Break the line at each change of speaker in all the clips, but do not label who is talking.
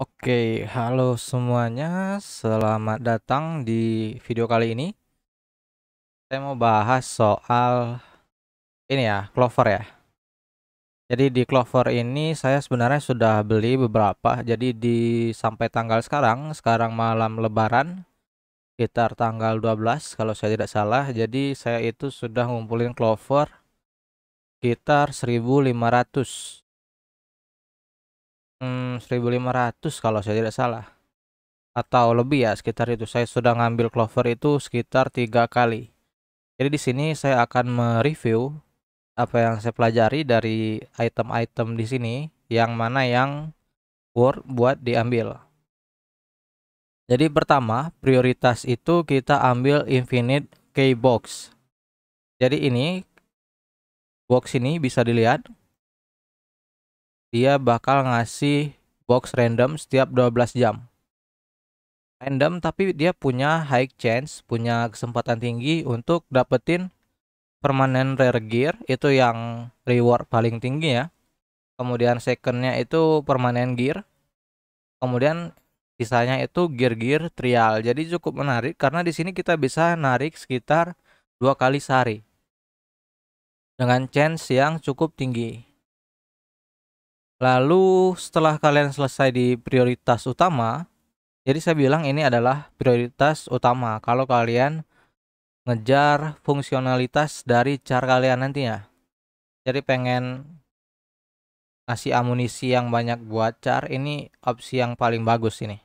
Oke, halo semuanya. Selamat datang di video kali ini. Saya mau bahas soal ini ya, Clover ya. Jadi di Clover ini saya sebenarnya sudah beli beberapa. Jadi di sampai tanggal sekarang, sekarang malam lebaran sekitar tanggal 12 kalau saya tidak salah. Jadi saya itu sudah ngumpulin Clover sekitar 1500 1.500 hmm, kalau saya tidak salah. Atau lebih ya sekitar itu. Saya sudah ngambil clover itu sekitar tiga kali. Jadi di sini saya akan mereview apa yang saya pelajari dari item-item di sini yang mana yang worth buat diambil. Jadi pertama, prioritas itu kita ambil infinite key box. Jadi ini box ini bisa dilihat dia bakal ngasih box random setiap 12 jam. Random tapi dia punya high chance, punya kesempatan tinggi untuk dapetin permanen rare gear itu yang reward paling tinggi ya. Kemudian secondnya itu permanen gear. Kemudian sisanya itu gear-gear trial. Jadi cukup menarik karena di sini kita bisa narik sekitar dua kali sehari dengan chance yang cukup tinggi. Lalu setelah kalian selesai di prioritas utama, jadi saya bilang ini adalah prioritas utama kalau kalian ngejar fungsionalitas dari char kalian nantinya. Jadi pengen ngasih amunisi yang banyak buat char ini opsi yang paling bagus ini.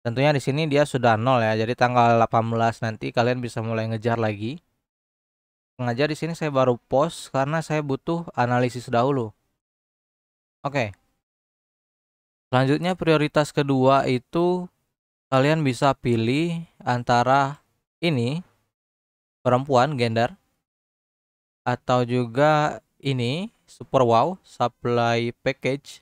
Tentunya di sini dia sudah nol ya. Jadi tanggal 18 nanti kalian bisa mulai ngejar lagi. Sengaja di sini saya baru post karena saya butuh analisis dahulu Oke. Selanjutnya prioritas kedua itu kalian bisa pilih antara ini perempuan gender atau juga ini super wow supply package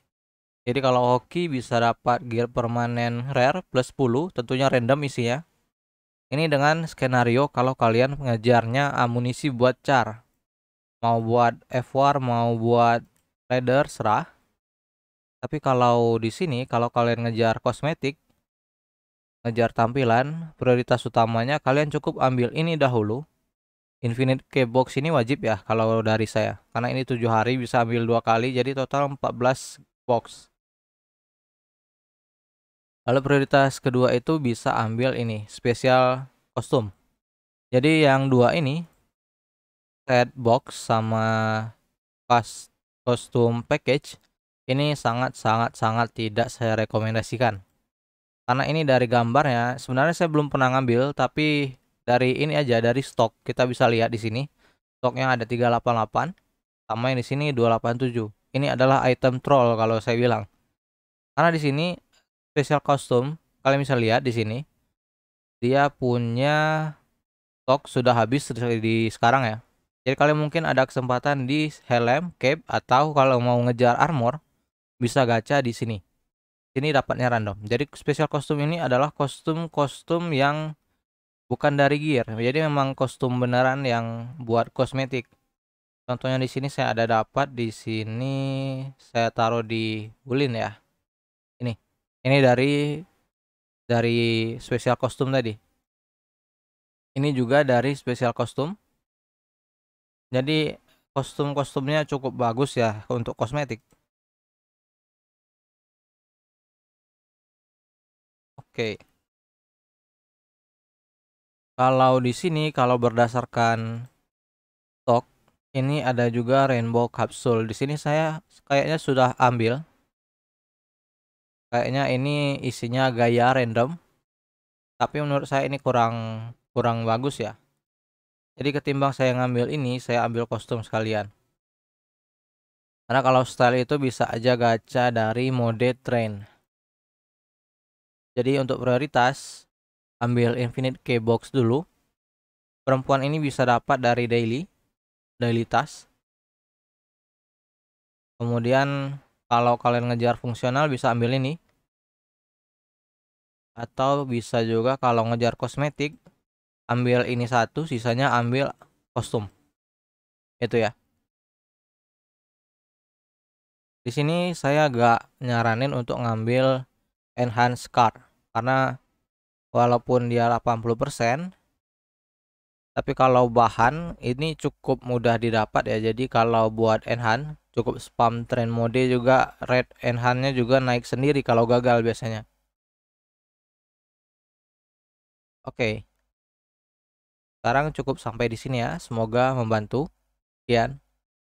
jadi kalau hoki bisa dapat gear permanen rare plus 10 tentunya random isinya ini dengan skenario kalau kalian mengejarnya amunisi buat char mau buat F war mau buat raider serah tapi kalau di sini kalau kalian ngejar kosmetik, ngejar tampilan, prioritas utamanya kalian cukup ambil ini dahulu. Infinite box ini wajib ya kalau dari saya. Karena ini tujuh hari bisa ambil dua kali jadi total 14 box. Lalu prioritas kedua itu bisa ambil ini spesial kostum. Jadi yang dua ini set box sama pas kostum package ini sangat-sangat-sangat tidak saya rekomendasikan. Karena ini dari gambarnya, sebenarnya saya belum pernah ngambil, tapi dari ini aja, dari stok, kita bisa lihat di sini. stok yang ada 388, sama yang di sini 287. Ini adalah item troll kalau saya bilang. Karena di sini special custom, kalian bisa lihat di sini, dia punya stok sudah habis di sekarang ya. Jadi kalian mungkin ada kesempatan di helm, cape, atau kalau mau ngejar armor, bisa gacha di sini. Ini dapatnya random. Jadi spesial kostum ini adalah kostum-kostum yang bukan dari gear. Jadi memang kostum beneran yang buat kosmetik. Contohnya di sini saya ada dapat di sini saya taruh di bulin ya. Ini. Ini dari dari spesial kostum tadi. Ini juga dari spesial kostum. Jadi kostum-kostumnya cukup bagus ya untuk kosmetik. Oke. Kalau di sini kalau berdasarkan stok ini ada juga rainbow kapsul. Di sini saya kayaknya sudah ambil. Kayaknya ini isinya gaya random. Tapi menurut saya ini kurang kurang bagus ya. Jadi ketimbang saya ngambil ini, saya ambil kostum sekalian. Karena kalau style itu bisa aja gacha dari mode train. Jadi untuk prioritas ambil infinite keybox dulu. Perempuan ini bisa dapat dari daily, daily task. Kemudian kalau kalian ngejar fungsional bisa ambil ini. Atau bisa juga kalau ngejar kosmetik ambil ini satu, sisanya ambil kostum. Itu ya. Di sini saya agak nyaranin untuk ngambil enhance card karena walaupun dia 80% tapi kalau bahan ini cukup mudah didapat ya jadi kalau buat enhance cukup spam trend mode juga red enhance nya juga naik sendiri kalau gagal biasanya oke okay. sekarang cukup sampai di sini ya semoga membantu sekian